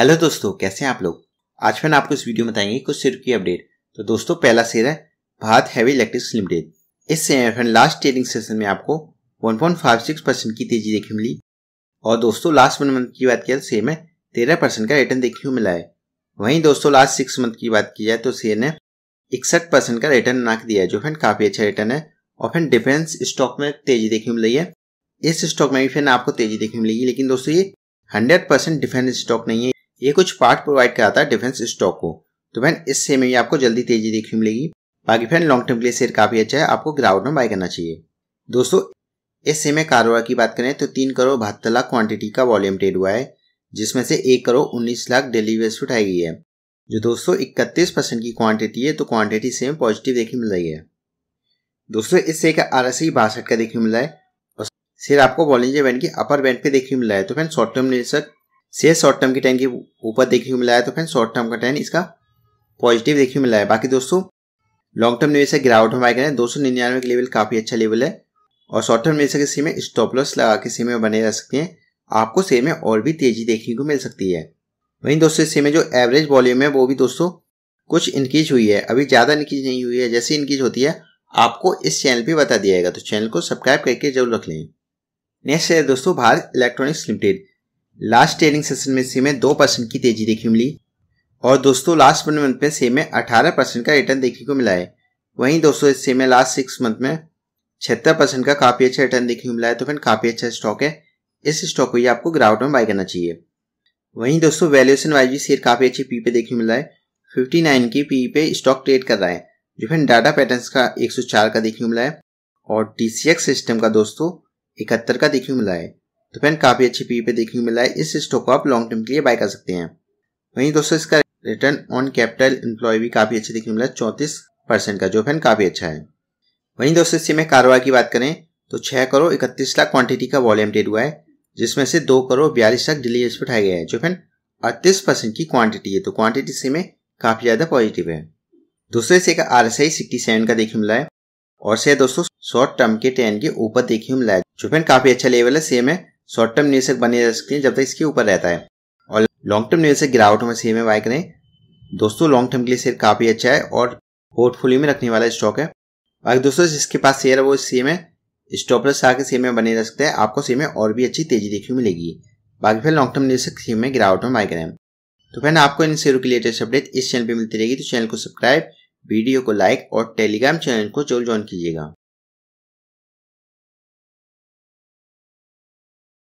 hello दोस्तों कैसे हैं आप लोग आज मैंने आपको इस वीडियो में बताएंगे कुछ शेयर की अपडेट तो दोस्तों पहला शेयर है भारत हैवी इलेक्ट्रिक्स लिमिटेड इस शेयर में लास्ट ट्रेडिंग सेशन में आपको 1.56 परसेंट की तेजी देखने मिली और दोस्तों लास्ट वन मंथ की बात किया तो शेयर में तेरह परसेंट का रिटर्न देखने को मिला है वहीं दोस्तों लास्ट सिक्स मंथ की बात की जाए तो शेयर ने इकसठ परसेंट का रिटर्न बना दिया है जो फिर काफी अच्छा रिटर्न है और फिर डिफेंस स्टॉक में तेजी देखने मिल रही है इस स्टॉक में भी फिर आपको तेजी देखने मिलेगी लेकिन दोस्तों ये हंड्रेड परसेंट डिफेंस स्टॉक नहीं है ये कुछ पार्ट प्रोवाइड कराता है डिफेंस स्टॉक को तो फैन इस से में आपको जल्दी तेजी देखने मिलेगी बाकी फैन लॉन्ग टर्म के लिए शेयर काफी अच्छा है आपको ग्राउंड में बाय करना चाहिए दोस्तों इस से में कारोबार की बात करें तो तीन करोड़ बहत्तर लाख क्वांटिटी का वॉल्यूम ट्रेड हुआ है जिसमें से एक करोड़ उन्नीस लाख डेली वेस्ट उठाई गई है जो दोस्तों इकतीस परसेंट की क्वांटिटी है तो क्वांटिटी सेम पॉजिटिव देखने मिल रही है दोस्तों इससे का आर एस बासठ का देखने मिला है और शेयर आपको बॉलिंग बैंड की अपर बैंड पे देखने मिला है तो फैन शॉर्ट टर्म निवेशक शेयर शॉर्ट टर्म की टाइम के ऊपर देखने को मिला है तो फ्रेंड शॉर्ट टर्म का टाइम इसका पॉजिटिव देखने को मिला है बाकी दोस्तों लॉन्ग टर्म निवेशक गिरावट में आएगा दो सौ निन्यानवे का लेवल काफ़ी अच्छा लेवल है और शॉर्ट टर्म निवेशक इसी में स्टॉप लॉस लगा के सीमे में बने रह सकते हैं आपको सेम में और भी तेजी देखने को मिल सकती है वहीं दोस्तों इसी में जो एवरेज वॉल्यूम है वो भी दोस्तों कुछ इंक्रीज हुई है अभी ज़्यादा इंक्रीज नहीं हुई है जैसे इंक्रीज होती है आपको इस चैनल पे बता दिया जाएगा तो चैनल को सब्सक्राइब करके जरूर रख लें नेक्स्ट है दोस्तों Bharat electronics limited last trading session में सेम में दो परसेंट की तेजी देखी मिली और दोस्तों लास्ट वन मंथ में सेम में अठारह परसेंट का रिटर्न देखने को मिला है वहीं दोस्तों सेम में लास्ट सिक्स मंथ में छिहत्तर परसेंट का काफ़ी अच्छा रिटर्न देखने को मिला है तो फिर काफ़ी अच्छा स्टॉक है इस स्टॉक को ही आपको ग्राउट में बाय करना चाहिए वहीं दोस्तों वैल्यूएशन वाइज भी शेयर काफ़ी अच्छी पी पे देखने को मिला है नाइन की पी पे स्टॉक ट्रेड कर रहा है जो फिर डाटा पैटर्न का चार का देखने को मिला है और टी सिस्टम का दोस्तों इकहत्तर का देखने को मिला है तो फैन काफ़ी अच्छी पी पे देखने को मिला है इस स्टॉक को आप लॉन्ग टर्म के लिए बाय कर सकते हैं वहीं दोस्तों इसका रिटर्न ऑन कैपिटल एम्प्लॉय भी काफ़ी अच्छे देखने को मिला है परसेंट का जो फैन काफ़ी अच्छा है वहीं दोस्तों इससे में कारोबार की बात करें तो छह करोड़ इकतीस लाख क्वांटिटी का वॉल्यूम ट्रेड हुआ है जिसमें से दो करोड़ बयालीस लाख पर उठाया गया है जो फैन अड़तीस परसेंट की क्वांटिटी है तो क्वांटिटी से में काफ़ी ज़्यादा पॉजिटिव है दूसरे से का R S I sixty seven का देखने मिला है और से दोस्तों शॉर्ट टर्म के ट्रेन के ऊपर देखने मिला है जो फैन काफ़ी अच्छा लेवल है सेम है शॉर्ट टर्म निवेशक बने जा सकते हैं जब तक इसके ऊपर रहता है और लॉन्ग टर्म निवेशक गिरावट में सेम है बाय करें दोस्तों लॉन्ग टर्म के लिए शेयर काफ़ी अच्छा है और पोर्टफोलियो में रखने वाला स्टॉक है बाकी दोस्तों जिसके पास शेयर है वो सेम है स्टॉपलस आके सेम में बने रह सकते हैं आपको सेम में और भी अच्छी तेजी देखने मिलेगी बाकी फिर लॉन्ग टर्म निवेशक सेम में गिरावट में बाय करें तो फिर आपको इन शेयरों के लेटेस्ट अपडेट इस चैनल पर मिलती रहेगी तो चैनल को सब्सक्राइब वीडियो को लाइक और टेलीग्राम चैनल को जरूर ज्वाइन कीजिएगा